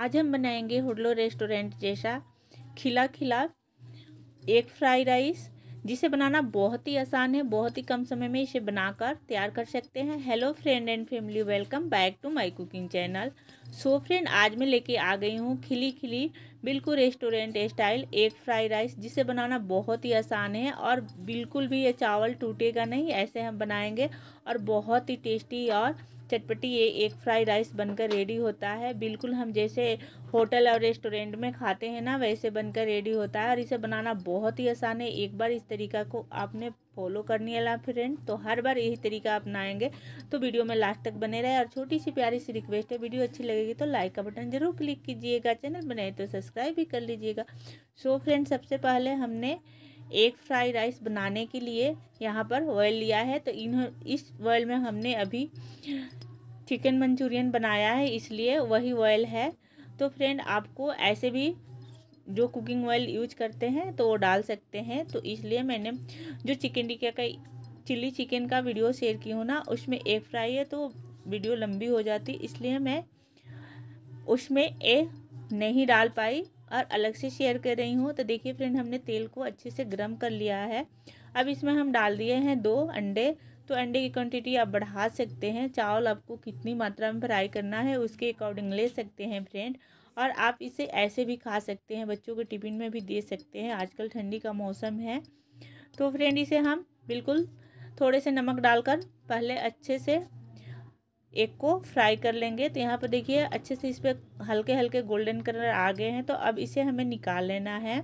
आज हम बनाएंगे हुडलो रेस्टोरेंट जैसा खिला खिला एक फ्राई राइस जिसे बनाना बहुत ही आसान है बहुत ही कम समय में इसे बनाकर तैयार कर सकते हैं hello friend and family welcome back to my cooking channel so friend आज मैं लेके आ गई हूँ खिली खिली बिल्कुल रेस्टोरेंट स्टाइल एक फ्राई राइस जिसे बनाना बहुत ही आसान है और बिल्कुल भी ये चावल टूटेगा नहीं ऐसे हम बनाएंगे और बहुत ही टेस्टी और चटपटी ये एक फ्राई राइस बनकर रेडी होता है बिल्कुल हम जैसे होटल और रेस्टोरेंट में खाते हैं ना वैसे बनकर रेडी होता है और इसे बनाना बहुत ही आसान है एक बार इस तरीका को आपने फॉलो करनी है ला फ्रेंड तो हर बार यही तरीका अपनाएंगे तो वीडियो में लास्ट तक बने रहे और छोटी सी प्यारी सी रिक्वेस्ट है वीडियो अच्छी लगेगी तो लाइक का बटन जरूर क्लिक कीजिएगा चैनल बनाए तो सब्सक्राइब भी कर लीजिएगा सो फ्रेंड सबसे पहले हमने एक फ्राई राइस बनाने के लिए यहाँ पर ऑयल लिया है तो इन इस ऑयल में हमने अभी चिकन मंचूरियन बनाया है इसलिए वही ऑयल है तो फ्रेंड आपको ऐसे भी जो कुकिंग ऑयल यूज करते हैं तो वो डाल सकते हैं तो इसलिए मैंने जो चिकन टिक्का का चिली चिकन का वीडियो शेयर की हूँ ना उसमें एक फ्राई है तो वीडियो लंबी हो जाती इसलिए मैं उसमें ए नहीं डाल पाई और अलग से शेयर कर रही हूँ तो देखिए फ्रेंड हमने तेल को अच्छे से गर्म कर लिया है अब इसमें हम डाल दिए हैं दो अंडे तो अंडे की क्वांटिटी आप बढ़ा सकते हैं चावल आपको कितनी मात्रा में फ्राई करना है उसके अकॉर्डिंग ले सकते हैं फ्रेंड और आप इसे ऐसे भी खा सकते हैं बच्चों को टिफिन में भी दे सकते हैं आजकल ठंडी का मौसम है तो फ्रेंड इसे हम बिल्कुल थोड़े से नमक डालकर पहले अच्छे से एक को फ्राई कर लेंगे तो यहाँ पर देखिए अच्छे से इस पर हल्के हल्के गोल्डन कलर आ गए हैं तो अब इसे हमें निकाल लेना है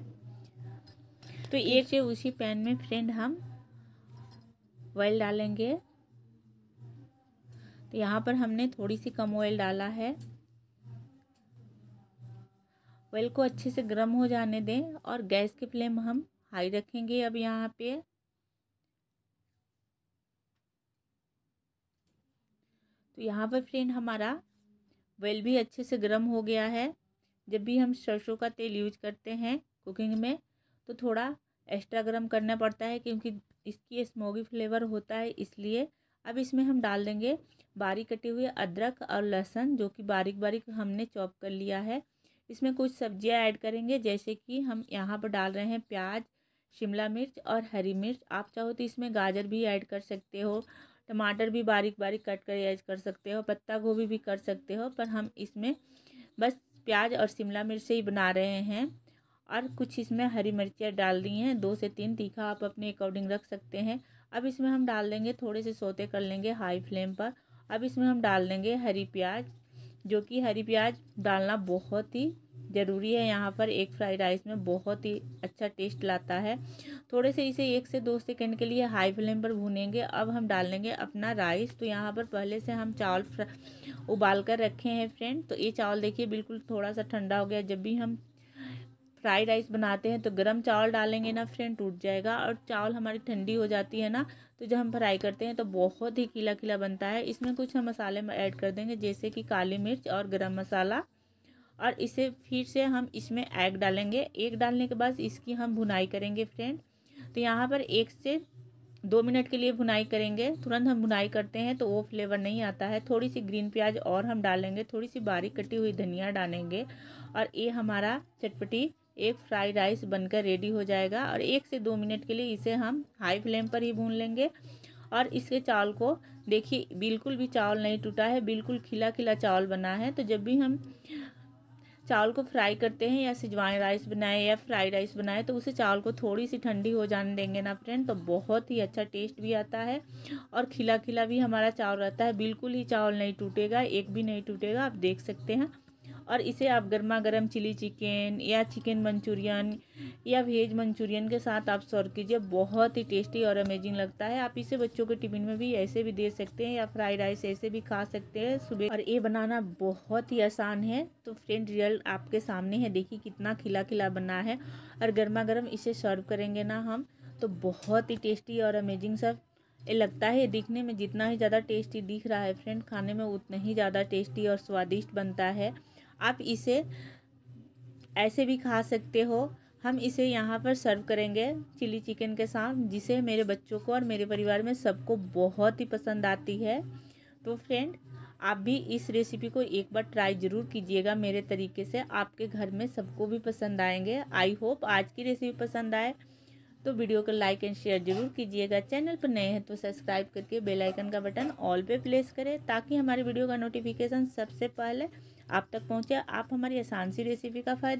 तो एक से उसी पैन में फ्रेंड हम ऑयल डालेंगे तो यहाँ पर हमने थोड़ी सी कम ऑयल डाला है ऑयल को अच्छे से गर्म हो जाने दें और गैस की फ्लेम हम हाई रखेंगे अब यहाँ पे तो यहाँ पर फ्रेंड हमारा वेल भी अच्छे से गर्म हो गया है जब भी हम सरसों का तेल यूज करते हैं कुकिंग में तो थोड़ा एक्स्ट्रा गर्म करना पड़ता है क्योंकि इसकी स्मोगी फ्लेवर होता है इसलिए अब इसमें हम डाल देंगे बारीक कटे हुए अदरक और लहसुन जो कि बारीक बारीक हमने चॉप कर लिया है इसमें कुछ सब्जियां ऐड करेंगे जैसे कि हम यहाँ पर डाल रहे हैं प्याज शिमला मिर्च और हरी मिर्च आप चाहो तो इसमें गाजर भी ऐड कर सकते हो टमाटर भी बारीक बारीक कट कर ऐड कर सकते हो पत्ता गोभी भी कर सकते हो पर हम इसमें बस प्याज और शिमला मिर्च से ही बना रहे हैं और कुछ इसमें हरी मिर्चियाँ डाल दी हैं दो से तीन तीखा आप अपने अकॉर्डिंग रख सकते हैं अब इसमें हम डाल देंगे थोड़े से सोते कर लेंगे हाई फ्लेम पर अब इसमें हम डाल देंगे हरी प्याज जो कि हरी प्याज डालना बहुत ही ज़रूरी है यहाँ पर एक फ्राइड राइस में बहुत ही अच्छा टेस्ट लाता है थोड़े से इसे एक से दो सेकंड के लिए हाई फ्लेम पर भूनेंगे अब हम डाल लेंगे अपना राइस तो यहाँ पर पहले से हम चावल उबाल कर रखे हैं फ्रेंड तो ये चावल देखिए बिल्कुल थोड़ा सा ठंडा हो गया जब भी हम फ्राई राइस बनाते हैं तो गर्म चावल डालेंगे ना फ्रेंड टूट जाएगा और चावल हमारी ठंडी हो जाती है ना तो जब हम फ्राई करते हैं तो बहुत ही खिला खिला बनता है इसमें कुछ हम मसाले ऐड कर देंगे जैसे कि काली मिर्च और गर्म मसाला और इसे फिर से हम इसमें एग डालेंगे एग डालने के बाद इसकी हम भुनाई करेंगे फ्रेंड तो यहाँ पर एक से दो मिनट के लिए भुनाई करेंगे तुरंत हम भुनाई करते हैं तो वो फ्लेवर नहीं आता है थोड़ी सी ग्रीन प्याज और हम डालेंगे थोड़ी सी बारीक कटी हुई धनिया डालेंगे और ये हमारा चटपटी एक फ्राई राइस बनकर रेडी हो जाएगा और एक से दो मिनट के लिए इसे हम हाई फ्लेम पर ही भून लेंगे और इसके चावल को देखिए बिल्कुल भी चावल नहीं टूटा है बिल्कुल खिला खिला चावल बना है तो जब भी हम चावल को फ्राई करते हैं या सिजवान राइस बनाए या फ्राई राइस बनाए तो उसे चावल को थोड़ी सी ठंडी हो जाने देंगे ना फ्रेंड तो बहुत ही अच्छा टेस्ट भी आता है और खिला खिला भी हमारा चावल रहता है बिल्कुल ही चावल नहीं टूटेगा एक भी नहीं टूटेगा आप देख सकते हैं और इसे आप गर्मा गर्म चिली चिकन या चिकन मंचूरियन या वेज मंचूरियन के साथ आप सर्व कीजिए बहुत ही टेस्टी और अमेजिंग लगता है आप इसे बच्चों के टिफिन में भी ऐसे भी दे सकते हैं या फ्राइड राइस ऐसे भी खा सकते हैं सुबह और ये बनाना बहुत ही आसान है तो फ्रेंड रियल आपके सामने है देखिए कितना खिला खिला बना है और गर्मा गर्म इसे सर्व करेंगे ना हम तो बहुत ही टेस्टी और अमेजिंग सब ये लगता है दिखने में जितना ही ज़्यादा टेस्टी दिख रहा है फ्रेंड खाने में उतना ही ज़्यादा टेस्टी और स्वादिष्ट बनता है आप इसे ऐसे भी खा सकते हो हम इसे यहाँ पर सर्व करेंगे चिली चिकन के साथ जिसे मेरे बच्चों को और मेरे परिवार में सबको बहुत ही पसंद आती है तो फ्रेंड आप भी इस रेसिपी को एक बार ट्राई ज़रूर कीजिएगा मेरे तरीके से आपके घर में सबको भी पसंद आएंगे आई होप आज की रेसिपी पसंद आए तो वीडियो को लाइक एंड शेयर जरूर कीजिएगा चैनल पर नए हैं तो सब्सक्राइब करके बेल आइकन का बटन ऑल पे प्लेस करें ताकि हमारे वीडियो का नोटिफिकेशन सबसे पहले आप तक पहुँचे आप हमारी आसान सी रेसिपी का फ़ायदा